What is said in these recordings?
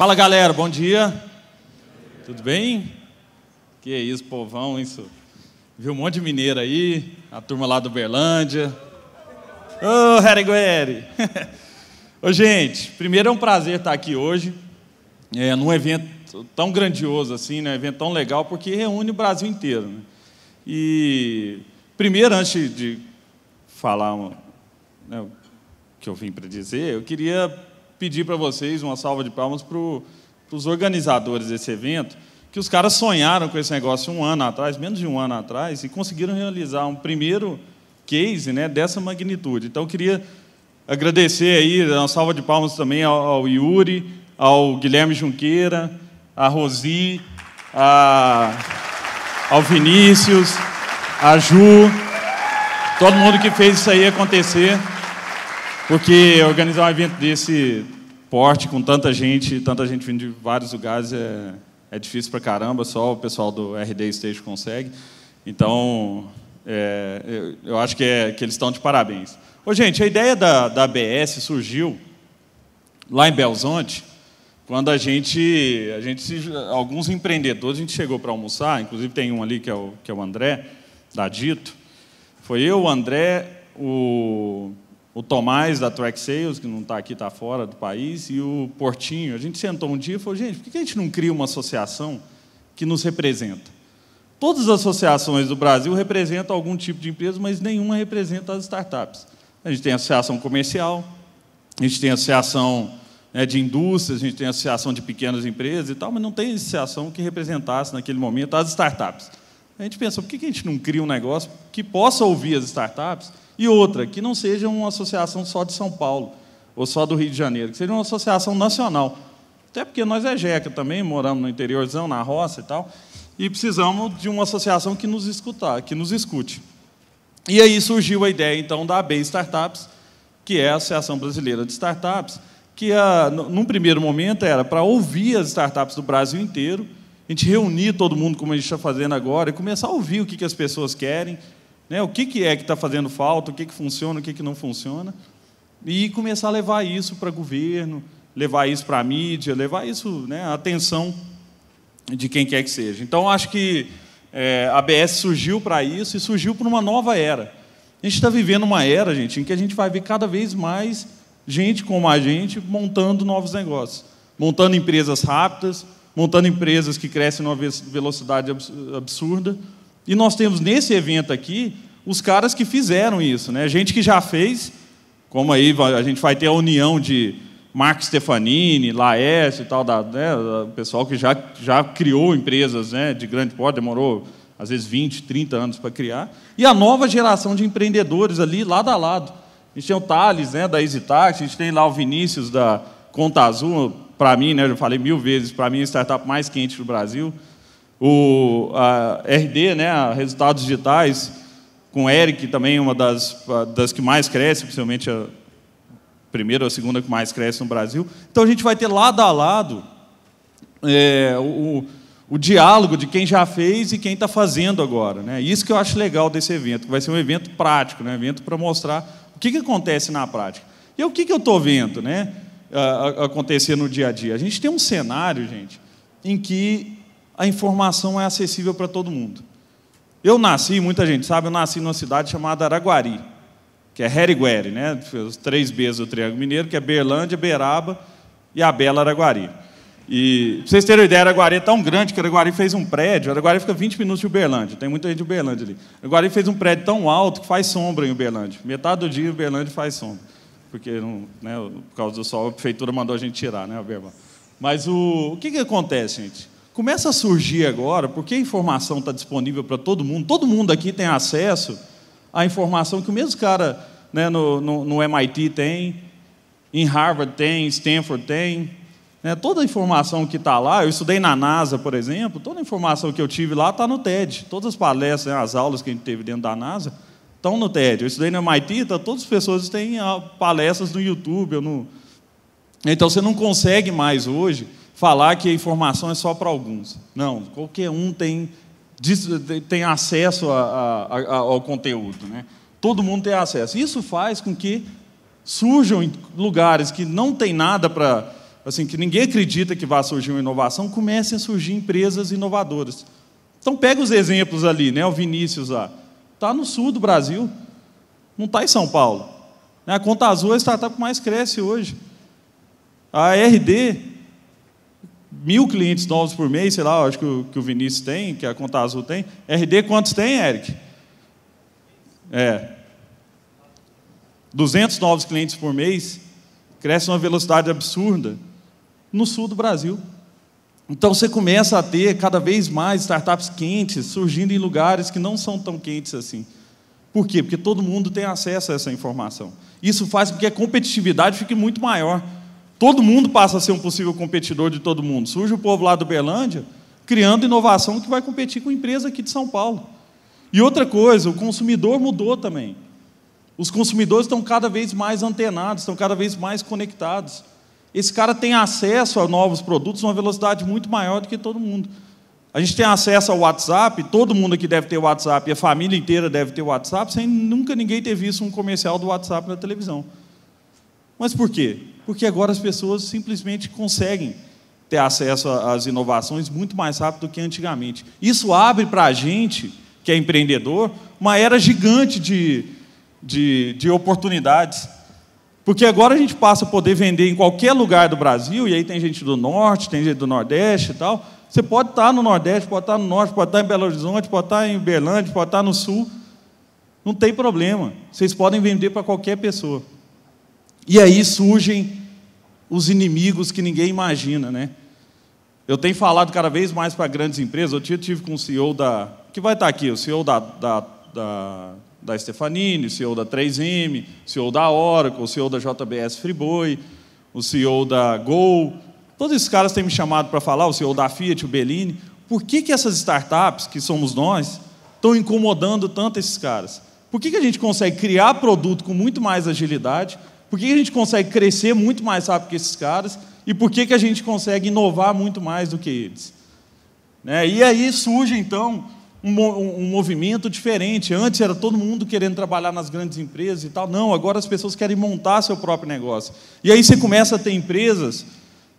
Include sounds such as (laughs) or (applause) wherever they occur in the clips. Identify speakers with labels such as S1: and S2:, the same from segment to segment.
S1: Fala galera, bom dia. Tudo bem? Que isso, povão, isso. Viu um monte de mineiro aí, a turma lá do Berlândia. Ô, oh, Harigueri! (laughs) Ô, gente, primeiro é um prazer estar aqui hoje, é, num evento tão grandioso assim, né? um evento tão legal, porque reúne o Brasil inteiro. Né? E, primeiro, antes de falar né, o que eu vim para dizer, eu queria pedir para vocês uma salva de palmas para os organizadores desse evento, que os caras sonharam com esse negócio um ano atrás, menos de um ano atrás, e conseguiram realizar um primeiro case né, dessa magnitude. Então, eu queria agradecer aí, uma salva de palmas também ao, ao Yuri, ao Guilherme Junqueira, a Rosi, a, ao Vinícius, a Ju, todo mundo que fez isso aí acontecer. Porque organizar um evento desse porte com tanta gente, tanta gente vindo de vários lugares é, é difícil para caramba, só o pessoal do RD Stage consegue. Então, é, eu, eu, acho que, é, que eles estão de parabéns. Ô, gente, a ideia da, da ABS surgiu lá em Belzonte, quando a gente, a gente alguns empreendedores, a gente chegou para almoçar, inclusive tem um ali que é o, que é o André, da Dito. Foi eu, o André, o o Tomás da Track Sales, que não está aqui, está fora do país, e o Portinho. A gente sentou um dia e falou, gente, por que a gente não cria uma associação que nos representa? Todas as associações do Brasil representam algum tipo de empresa, mas nenhuma representa as startups. A gente tem a associação comercial, a gente tem a associação né, de indústrias, a gente tem a associação de pequenas empresas e tal, mas não tem associação que representasse naquele momento as startups. A gente pensou: por que a gente não cria um negócio que possa ouvir as startups e outra, que não seja uma associação só de São Paulo ou só do Rio de Janeiro, que seja uma associação nacional. Até porque nós é jeca também, moramos no interiorzão, na roça e tal, e precisamos de uma associação que nos escutar, que nos escute. E aí surgiu a ideia então da AB Startups, que é a Associação Brasileira de Startups, que ah, num primeiro momento era para ouvir as startups do Brasil inteiro, a gente reunir todo mundo como a gente está fazendo agora e começar a ouvir o que as pessoas querem, né? O que, que é que está fazendo falta, o que, que funciona, o que, que não funciona. E começar a levar isso para governo, levar isso para a mídia, levar isso né, à atenção de quem quer que seja. Então, acho que é, a ABS surgiu para isso e surgiu para uma nova era. A gente está vivendo uma era, gente, em que a gente vai ver cada vez mais gente como a gente montando novos negócios, montando empresas rápidas, montando empresas que crescem numa velocidade absurda, e nós temos nesse evento aqui os caras que fizeram isso, né? Gente que já fez, como aí a gente vai ter a união de Marco Stefanini, Laércio e tal, da, né, o pessoal que já, já criou empresas né, de grande porte, demorou às vezes 20, 30 anos para criar, e a nova geração de empreendedores ali, lado a lado. A gente tem o Thales, né, da EasyTax, a gente tem lá o Vinícius, da Conta Azul, para mim, né, eu falei mil vezes, para mim é a startup mais quente do Brasil o a RD, né, a Resultados Digitais, com Eric também, uma das, das que mais cresce, principalmente a primeira ou a segunda que mais cresce no Brasil. Então a gente vai ter lado a lado é, o, o diálogo de quem já fez e quem está fazendo agora. Né? Isso que eu acho legal desse evento, que vai ser um evento prático, né? um evento para mostrar o que, que acontece na prática. E o que, que eu estou vendo né? acontecer no dia a dia? A gente tem um cenário, gente, em que a informação é acessível para todo mundo. Eu nasci, muita gente sabe, eu nasci numa cidade chamada Araguari, que é Herigueri, né? Os três Bs do Triângulo Mineiro, que é Berlândia, Beraba e a Bela Araguari. E, para vocês terem uma ideia, Araguari é tão grande que Araguari fez um prédio. Araguari fica 20 minutos de Uberlândia, tem muita gente de Uberlândia ali. Araguari fez um prédio tão alto que faz sombra em Uberlândia. Metade do dia Uberlândia faz sombra, porque não, né, por causa do sol a prefeitura mandou a gente tirar, né, verba. Mas o, o que, que acontece, gente? começa a surgir agora, porque a informação está disponível para todo mundo, todo mundo aqui tem acesso à informação que o mesmo cara né, no, no, no MIT tem, em Harvard tem, Stanford tem. Né, toda a informação que está lá, eu estudei na NASA, por exemplo, toda a informação que eu tive lá está no TED. Todas as palestras, né, as aulas que a gente teve dentro da NASA estão no TED. Eu estudei no MIT, tá, todas as pessoas têm ah, palestras no YouTube. No... Então você não consegue mais hoje falar que a informação é só para alguns. Não, qualquer um tem, tem acesso a, a, a, ao conteúdo. Né? Todo mundo tem acesso. Isso faz com que surjam lugares que não tem nada para. Assim, que ninguém acredita que vai surgir uma inovação, comecem a surgir empresas inovadoras. Então, pega os exemplos ali, né? o Vinícius lá. Está no sul do Brasil, não está em São Paulo. Né? A Conta Azul é a startup que mais cresce hoje. A RD mil clientes novos por mês, sei lá, acho que o, que o Vinícius tem, que a Conta Azul tem. RD quantos tem, Eric? É. 200 novos clientes por mês, cresce uma velocidade absurda no sul do Brasil. Então você começa a ter cada vez mais startups quentes surgindo em lugares que não são tão quentes assim. Por quê? Porque todo mundo tem acesso a essa informação. Isso faz com que a competitividade fique muito maior. Todo mundo passa a ser um possível competidor de todo mundo. Surge o povo lá do Berlândia criando inovação que vai competir com empresa aqui de São Paulo. E outra coisa, o consumidor mudou também. Os consumidores estão cada vez mais antenados, estão cada vez mais conectados. Esse cara tem acesso a novos produtos numa velocidade muito maior do que todo mundo. A gente tem acesso ao WhatsApp, todo mundo aqui deve ter WhatsApp, e a família inteira deve ter WhatsApp, sem nunca ninguém ter visto um comercial do WhatsApp na televisão. Mas por quê? porque agora as pessoas simplesmente conseguem ter acesso às inovações muito mais rápido do que antigamente. Isso abre para a gente, que é empreendedor, uma era gigante de, de, de oportunidades. Porque agora a gente passa a poder vender em qualquer lugar do Brasil, e aí tem gente do Norte, tem gente do Nordeste e tal. Você pode estar no Nordeste, pode estar no Norte, pode estar em Belo Horizonte, pode estar em Uberlândia, pode estar no Sul. Não tem problema. Vocês podem vender para qualquer pessoa. E aí surgem os inimigos que ninguém imagina, né? Eu tenho falado cada vez mais para grandes empresas. Outro dia tive com o CEO da. que vai estar aqui, o CEO da, da, da, da Stefanini, o CEO da 3M, o CEO da Oracle, o CEO da JBS Friboi, o CEO da Gol. Todos esses caras têm me chamado para falar, o CEO da Fiat, o Bellini. Por que, que essas startups, que somos nós, estão incomodando tanto esses caras? Por que, que a gente consegue criar produto com muito mais agilidade por que a gente consegue crescer muito mais rápido que esses caras? E por que, que a gente consegue inovar muito mais do que eles? Né? E aí surge, então, um, um, movimento diferente. Antes era todo mundo querendo trabalhar nas grandes empresas e tal. Não, agora as pessoas querem montar seu próprio negócio. E aí você começa a ter empresas,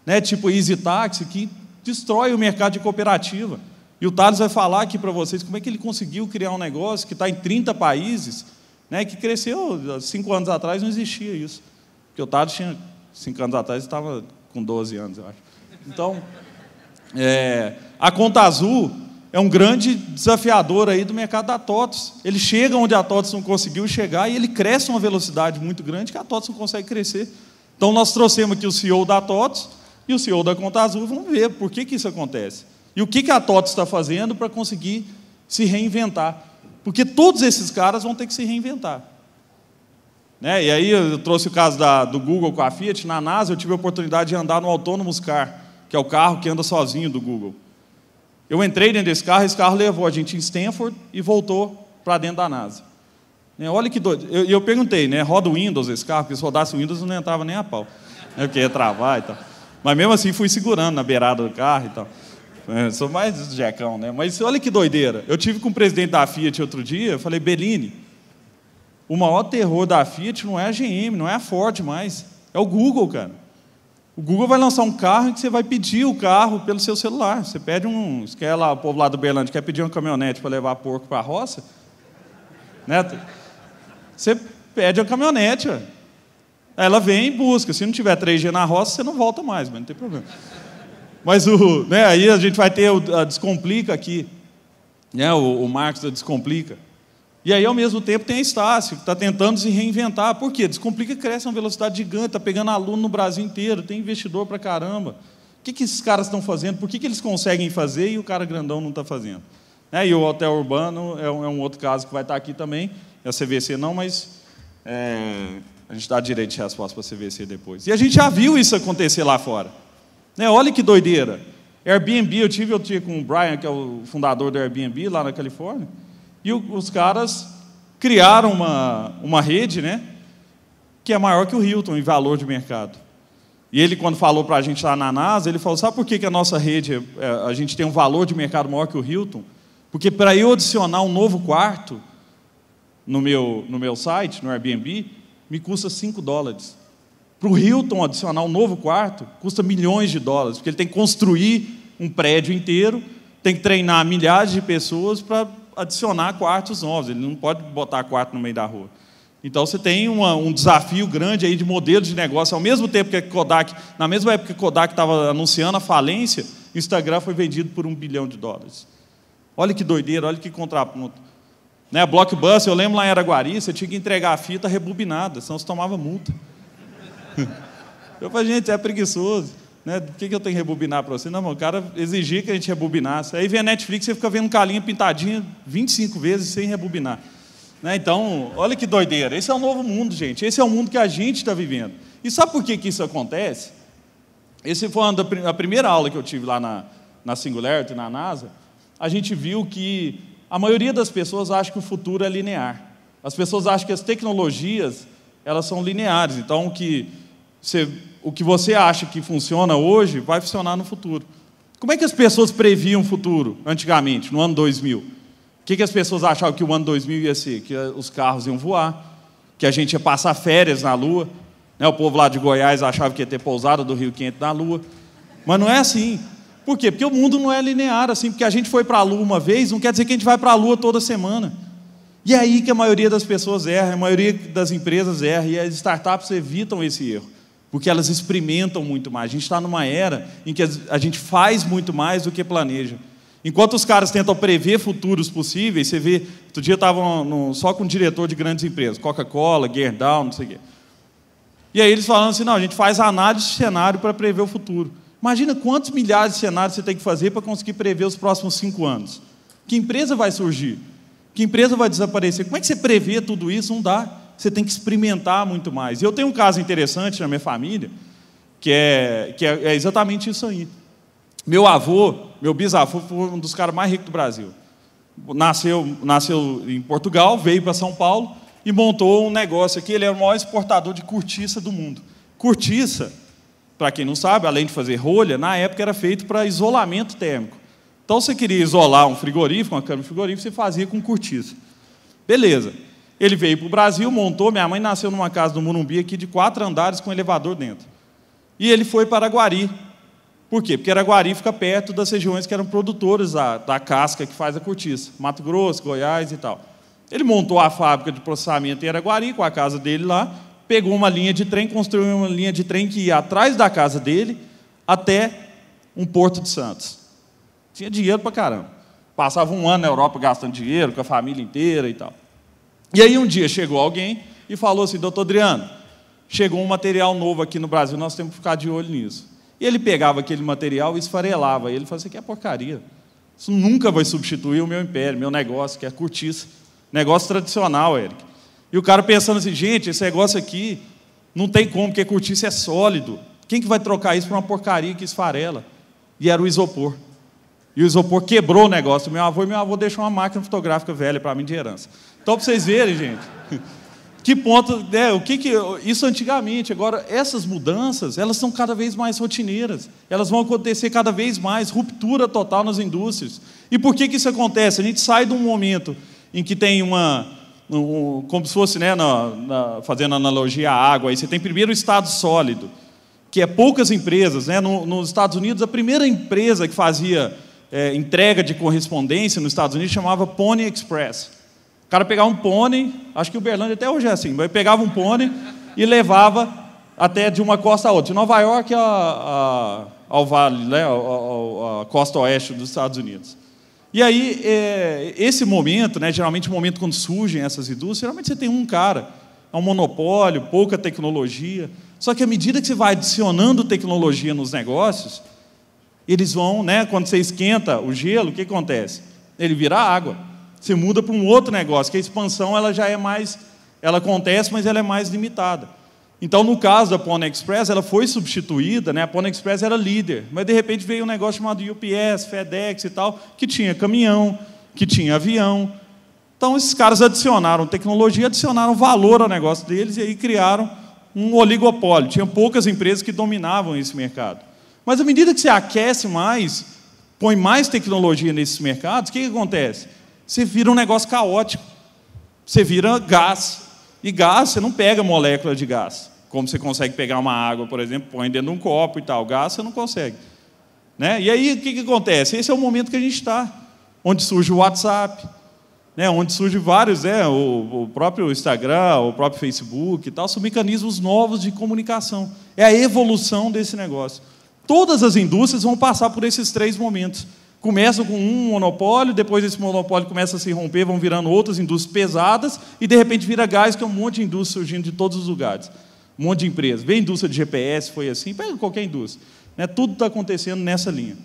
S1: né, tipo Easy Taxi, que destrói o mercado de cooperativa. E o Thales vai falar aqui para vocês como é que ele conseguiu criar um negócio que está em 30 países né, que cresceu. Cinco anos atrás não existia isso. Porque o Tado tinha. Cinco anos atrás estava com 12 anos, eu acho. Então, é, a Conta Azul é um grande desafiador aí do mercado da TOTS. Ele chega onde a TOTS não conseguiu chegar e ele cresce uma velocidade muito grande que a TOTS não consegue crescer. Então, nós trouxemos aqui o CEO da TOTS e o CEO da Conta Azul. Vamos ver por que, que isso acontece. E o que, que a TOTS está fazendo para conseguir se reinventar. Porque todos esses caras vão ter que se reinventar. Né? E aí eu trouxe o caso da, do Google com a Fiat. Na NASA eu tive a oportunidade de andar no Autonomous Car, que é o carro que anda sozinho do Google. Eu entrei dentro desse carro, esse carro levou a gente em Stanford e voltou para dentro da NASA. Né? Olha que doido. Eu, eu perguntei, né? roda o Windows esse carro? Porque se rodasse o Windows não entrava nem a pau. Né? Porque ia travar e tal. Mas mesmo assim fui segurando na beirada do carro e tal. É, eu sou mais Jecão, né? Mas olha que doideira. Eu tive com o presidente da Fiat outro dia, eu falei, Bellini, o maior terror da Fiat não é a GM, não é a Ford mais. É o Google, cara. O Google vai lançar um carro em que você vai pedir o carro pelo seu celular. Você pede um. Você quer é lá, o povo lá do Berlândia quer pedir uma caminhonete para levar porco para a roça? Né? Você pede a caminhonete, ó. Aí ela vem e busca. Se não tiver 3G na roça, você não volta mais, mas não tem problema. Mas o, né, aí a gente vai ter o, a Descomplica aqui, né, o, o Marcos da Descomplica. E aí, ao mesmo tempo, tem a Estácio, que está tentando se reinventar. Por quê? Descomplica cresce a uma velocidade gigante, está pegando aluno no Brasil inteiro, tem investidor para caramba. O que, que esses caras estão fazendo? Por que, que eles conseguem fazer e o cara grandão não está fazendo? Né? E o Hotel Urbano é um, é um, outro caso que vai estar tá aqui também. É a CVC não, mas é, a gente dá direito de resposta para a CVC depois. E a gente já viu isso acontecer lá fora. Né? Olha que doideira. Airbnb, eu tive, eu tive com o Brian, que é o fundador do Airbnb lá na Califórnia, e o, os caras criaram uma, uma rede, né? Que é maior que o Hilton em valor de mercado. E ele, quando falou para a gente lá na NASA, ele falou: sabe por que, que a nossa rede, é, é a gente tem um valor de mercado maior que o Hilton? Porque para eu adicionar um novo quarto no meu, no meu site, no Airbnb, me custa 5 dólares. Para o Hilton adicionar um novo quarto, custa milhões de dólares, porque ele tem que construir um prédio inteiro, tem que treinar milhares de pessoas para adicionar quartos novos. Ele não pode botar quarto no meio da rua. Então você tem uma, um desafio grande aí de modelo de negócio. Ao mesmo tempo que a Kodak, na mesma época que a Kodak estava anunciando a falência, o Instagram foi vendido por um bilhão de dólares. Olha que doideira, olha que contraponto. Né, blockbuster, eu lembro lá em Araguari, você tinha que entregar a fita rebobinada, senão você tomava multa. Eu falei, gente, é preguiçoso. Né? Por que, que eu tenho que rebobinar para você? Não, mano, o cara exigia que a gente rebobinasse. Aí vem a Netflix, e fica vendo calinha pintadinha 25 vezes sem rebobinar. Né? Então, olha que doideira. Esse é o novo mundo, gente. Esse é o mundo que a gente está vivendo. E sabe por que, que isso acontece? Esse foi a primeira aula que eu tive lá na, na Singularity, na NASA. A gente viu que a maioria das pessoas acha que o futuro é linear. As pessoas acham que as tecnologias elas são lineares. Então, que você, o que você acha que funciona hoje vai funcionar no futuro. Como é que as pessoas previam o futuro antigamente, no ano 2000? O que, que as pessoas achavam que o ano 2000 ia ser? Que os carros iam voar, que a gente ia passar férias na Lua. Né? O povo lá de Goiás achava que ia ter pousada do Rio Quente na Lua. Mas não é assim. Por quê? Porque o mundo não é linear assim. Porque a gente foi para a Lua uma vez, não quer dizer que a gente vai para a Lua toda semana. E é aí que a maioria das pessoas erra, a maioria das empresas erra, e as startups evitam esse erro porque elas experimentam muito mais. A gente está numa era em que a gente faz muito mais do que planeja. Enquanto os caras tentam prever futuros possíveis, você vê, outro dia estava só com um diretor de grandes empresas, Coca-Cola, Gerdau, não sei o quê. E aí eles falando assim, não, a gente faz análise de cenário para prever o futuro. Imagina quantos milhares de cenários você tem que fazer para conseguir prever os próximos cinco anos. Que empresa vai surgir? Que empresa vai desaparecer? Como é que você prevê tudo isso? Não dá você tem que experimentar muito mais. E eu tenho um caso interessante na minha família, que é, que é, é exatamente isso aí. Meu avô, meu bisavô, foi um dos caras mais ricos do Brasil. Nasceu, nasceu em Portugal, veio para São Paulo e montou um negócio aqui. Ele era é o maior exportador de cortiça do mundo. Cortiça, para quem não sabe, além de fazer rolha, na época era feito para isolamento térmico. Então, você queria isolar um frigorífico, uma câmara frigorífica, você fazia com cortiça. Beleza. Ele veio para o Brasil, montou. Minha mãe nasceu numa casa do Morumbi aqui de quatro andares com um elevador dentro. E ele foi para Guari. Por quê? Porque Araguari fica perto das regiões que eram produtoras da, da casca que faz a cortiça, Mato Grosso, Goiás e tal. Ele montou a fábrica de processamento em Araguari, com a casa dele lá, pegou uma linha de trem, construiu uma linha de trem que ia atrás da casa dele até um Porto de Santos. Tinha dinheiro para caramba. Passava um ano na Europa gastando dinheiro com a família inteira e tal. E aí um dia chegou alguém e falou assim, doutor Adriano, chegou um material novo aqui no Brasil, nós temos que ficar de olho nisso. E ele pegava aquele material e esfarelava. E ele falou assim, que é porcaria. Isso nunca vai substituir o meu império, meu negócio, que é cortiça. Negócio tradicional, Eric. E o cara pensando assim, gente, esse negócio aqui não tem como, porque cortiça é sólido. Quem que vai trocar isso por uma porcaria que esfarela? E era o isopor. E o isopor quebrou o negócio. Meu avô e meu avô deixou uma máquina fotográfica velha para mim de herança. Então, para vocês verem, gente, (laughs) que ponto, né, o que que, isso antigamente, agora essas mudanças, elas são cada vez mais rotineiras, elas vão acontecer cada vez mais, ruptura total nas indústrias. E por que que isso acontece? A gente sai de um momento em que tem uma, um, como se fosse, né, na, na, fazendo analogia à água, aí você tem primeiro o estado sólido, que é poucas empresas, né, no, nos Estados Unidos a primeira empresa que fazia é, entrega de correspondência nos Estados Unidos chamava Pony Express, cara pegava um pônei, acho que o Berlândia até hoje é assim, mas pegava um pônei e levava até de uma costa a outra. De Nova York a, a, ao vale, né, a, a, costa oeste dos Estados Unidos. E aí, é, esse momento, né, geralmente o momento quando surgem essas indústrias, geralmente você tem um cara, é um monopólio, pouca tecnologia. Só que à medida que você vai adicionando tecnologia nos negócios, eles vão, né, quando você esquenta o gelo, o que acontece? Ele vira água se muda para um outro negócio, que a expansão ela já é mais, ela acontece, mas ela é mais limitada. Então, no caso da Pony Express, ela foi substituída, né? a Pony Express era líder, mas de repente veio um negócio chamado UPS, FedEx e tal, que tinha caminhão, que tinha avião. Então, esses caras adicionaram tecnologia, adicionaram valor ao negócio deles e aí criaram um oligopólio. Tinha poucas empresas que dominavam esse mercado. Mas à medida que você aquece mais, põe mais tecnologia nesses mercados, o que, que acontece? você vira um negócio caótico. Você vira gás. E gás, você não pega molécula de gás. Como você consegue pegar uma água, por exemplo, põe dentro de um copo e tal. Gás você não consegue. Né? E aí, o que, que acontece? Esse é o momento que a gente está. Onde surge o WhatsApp, né? onde surge vários, né? o, o próprio Instagram, o próprio Facebook e tal, são mecanismos novos de comunicação. É a evolução desse negócio. Todas as indústrias vão passar por esses três momentos começam com um monopólio, depois esse monopólio começa a se romper, vão virando outras indústrias pesadas, e de repente vira gás, que é um monte de indústria surgindo de todos os lugares. Um monte de empresas. Vem a indústria de GPS, foi assim, pega qualquer indústria. Né? Tudo está acontecendo nessa linha.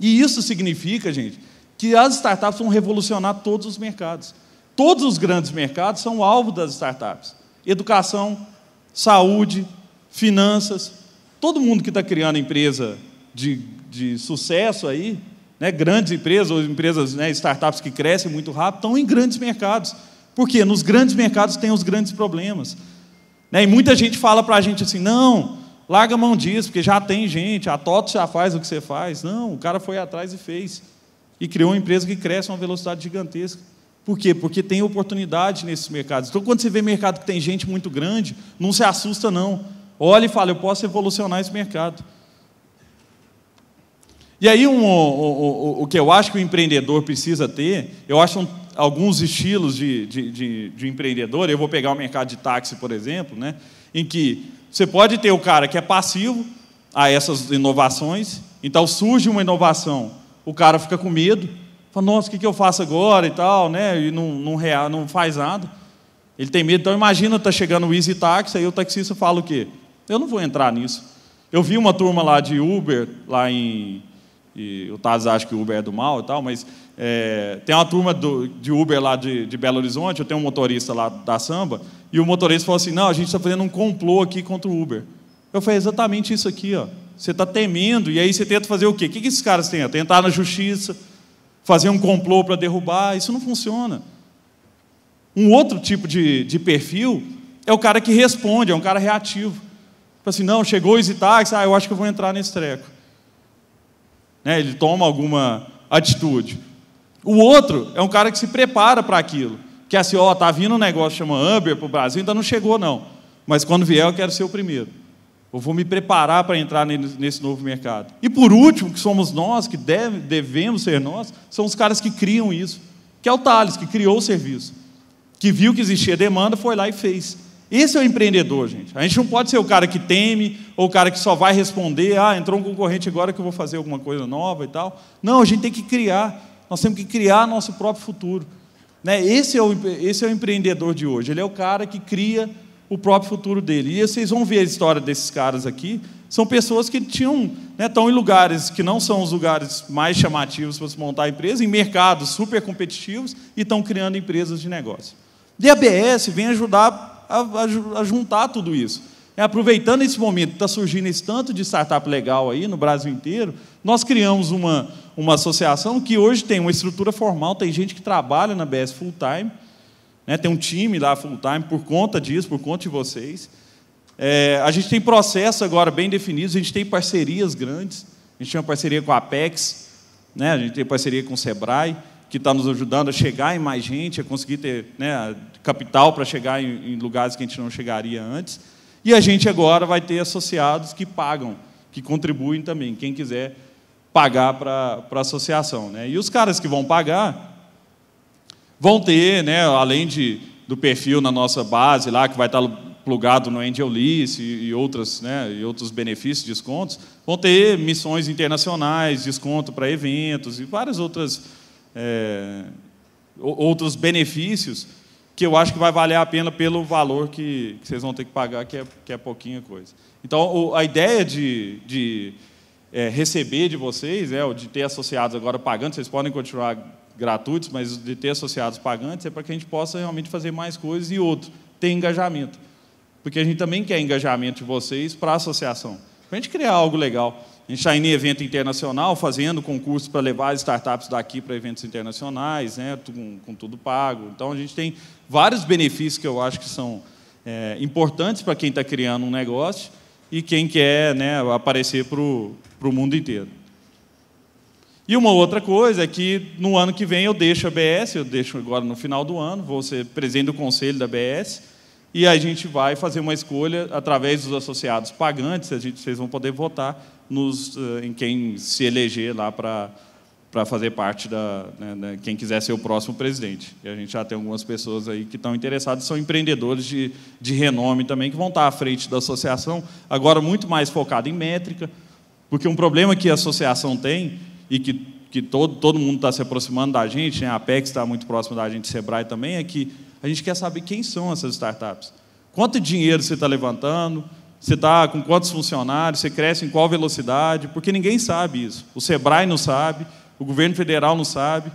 S1: E isso significa, gente, que as startups vão revolucionar todos os mercados. Todos os grandes mercados são alvo das startups. Educação, saúde, finanças. Todo mundo que está criando empresa de, de sucesso aí, né, grandes empresas ou empresas, né, startups que crescem muito rápido, estão em grandes mercados. Porque nos grandes mercados tem os grandes problemas. Né? E muita gente fala para a gente assim: não, larga a mão disso, porque já tem gente, a Toto já faz o que você faz. Não, o cara foi atrás e fez. E criou uma empresa que cresce a uma velocidade gigantesca. Por quê? Porque tem oportunidade nesses mercados. Então, quando você vê mercado que tem gente muito grande, não se assusta, não. Olha e fala: eu posso evolucionar esse mercado. E aí, um, o, o, o que eu acho que o empreendedor precisa ter, eu acho um, alguns estilos de, de, de, de, empreendedor, eu vou pegar o mercado de táxi, por exemplo, né, em que você pode ter o cara que é passivo a essas inovações, então surge uma inovação, o cara fica com medo, fala, nossa, o que, eu faço agora e tal, né, e não, não, rea, não faz nada. Ele tem medo, então imagina, está chegando o Easy Taxi, aí o taxista fala o quê? Eu não vou entrar nisso. Eu vi uma turma lá de Uber, lá em e o Taz acha que o Uber é do mal e tal, mas é, tem uma turma do, de Uber lá de, de, Belo Horizonte, eu tenho um motorista lá da samba, e o motorista falou assim, não, a gente está fazendo um complô aqui contra o Uber. Eu falei, exatamente isso aqui, ó. você está temendo, e aí você tenta fazer o quê? O que, que esses caras têm tentar na justiça, fazer um complô para derrubar, isso não funciona. Um outro tipo de, de perfil é o cara que responde, é um cara reativo. Tipo assim, não, chegou o Isitax, ah, eu acho que eu vou entrar nesse treco né? ele toma alguma atitude. O outro é um cara que se prepara para aquilo, que é assim, ó, oh, tá vindo um negócio chama Amber para o Brasil, ainda não chegou não, mas quando vier eu quero ser o primeiro. Eu vou me preparar para entrar nesse novo mercado. E por último, que somos nós, que deve, devemos ser nós, são os caras que criam isso, que é o Thales, que criou o serviço, que viu que existia demanda, foi lá e fez. Esse é o empreendedor, gente. A gente não pode ser o cara que teme ou o cara que só vai responder, ah, entrou um concorrente agora que eu vou fazer alguma coisa nova e tal. Não, a gente tem que criar. Nós temos que criar nosso próprio futuro. Né? Esse, é o, esse é o empreendedor de hoje. Ele é o cara que cria o próprio futuro dele. E vocês vão ver a história desses caras aqui. São pessoas que tinham, né, estão em lugares que não são os lugares mais chamativos para se montar a empresa, em mercados super competitivos e estão criando empresas de negócio. E a BS vem ajudar a, a, a juntar tudo isso. É, aproveitando esse momento, está surgindo esse tanto de startup legal aí no Brasil inteiro, nós criamos uma, uma associação que hoje tem uma estrutura formal, tem gente que trabalha na BS full time, né, tem um time lá full time por conta disso, por conta de vocês. É, a gente tem processo agora bem definido, a gente tem parcerias grandes, a gente tem uma parceria com a Apex, né, a gente tem parceria com o Sebrae, que está nos ajudando a chegar em mais gente, a conseguir ter né, capital para chegar em, em lugares que a gente não chegaria antes. E a gente agora vai ter associados que pagam, que contribuem também, quem quiser pagar para a associação. Né? E os caras que vão pagar vão ter, né, além de, do perfil na nossa base lá, que vai estar tá plugado no Angel List e, e, outras, né, e outros benefícios, descontos, vão ter missões internacionais, desconto para eventos e várias outras é, outros benefícios que eu acho que vai valer a pena pelo valor que, que vocês vão ter que pagar, que é, que é pouquinha coisa. Então, o, a ideia de, de é, receber de vocês, é, de ter associados agora pagantes, vocês podem continuar gratuitos, mas de ter associados pagantes é para que a gente possa realmente fazer mais coisas e outro, ter engajamento. Porque a gente também quer engajamento de vocês para a associação para a gente criar algo legal. A gente está indo em evento internacional, fazendo concurso para levar startups daqui para eventos internacionais, né, com, com, tudo pago. Então, a gente tem vários benefícios que eu acho que são é, importantes para quem está criando um negócio e quem quer né, aparecer para o mundo inteiro. E uma outra coisa é que no ano que vem eu deixo a BS, eu deixo agora no final do ano, vou ser presidente do conselho da BS, e a gente vai fazer uma escolha através dos associados pagantes, a gente, vocês vão poder votar nos, eh, em quem se eleger lá para para fazer parte da, né, né, quem quiser ser o próximo presidente. E a gente já tem algumas pessoas aí que estão interessadas, são empreendedores de, de renome também que vão estar tá à frente da associação, agora muito mais focado em métrica, porque um problema que a associação tem e que, que todo, todo mundo está se aproximando da gente, né, a Apex está muito próximo da gente, Sebrae também, é que a gente quer saber quem são essas startups. Quanto dinheiro você está levantando? Você está com quantos funcionários? Você cresce em qual velocidade? Porque ninguém sabe isso. O Sebrae não sabe, o governo federal não sabe.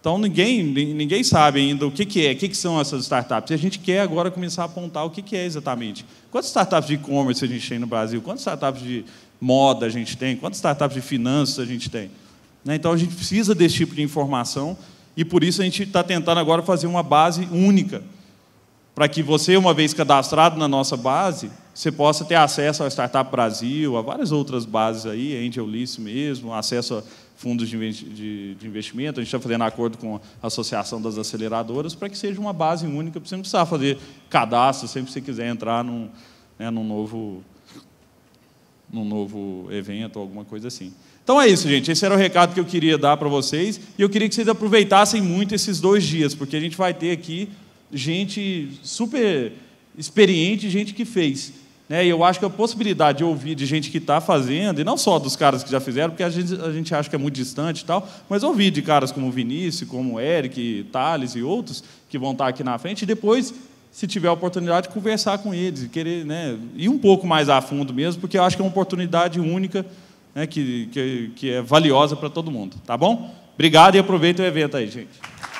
S1: Então ninguém, ninguém sabe ainda o que, que é, o que, que são essas startups. E a gente quer agora começar a apontar o que, que é exatamente. Quantas startups de e-commerce a gente tem no Brasil? Quantas startups de moda a gente tem? Quantas startups de finanças a gente tem? Né, então a gente precisa desse tipo de informação e por isso a gente está tentando agora fazer uma base única, para que você, uma vez cadastrado na nossa base, você possa ter acesso ao Startup Brasil, a várias outras bases aí, Angel List mesmo, acesso a fundos de investimento, a gente está fazendo acordo com a Associação das Aceleradoras, para que seja uma base única, para você não precisar fazer cadastro sempre que você quiser entrar num, né, num, novo, num novo evento, alguma coisa assim. Então é isso, gente. Esse era o recado que eu queria dar para vocês. E eu queria que vocês aproveitassem muito esses dois dias, porque a gente vai ter aqui gente super experiente, gente que fez. Né? E eu acho que a possibilidade de ouvir de gente que está fazendo, e não só dos caras que já fizeram, porque a gente, a gente acha que é muito distante e tal, mas ouvir de caras como Vinícius, como Eric, Thales e outros, que vão estar tá aqui na frente, e depois se tiver a oportunidade, conversar com eles, querer né, ir um pouco mais a fundo mesmo, porque eu acho que é uma oportunidade única né, que, que, que é valiosa para todo mundo, tá bom? Obrigado e aproveita o evento aí, gente.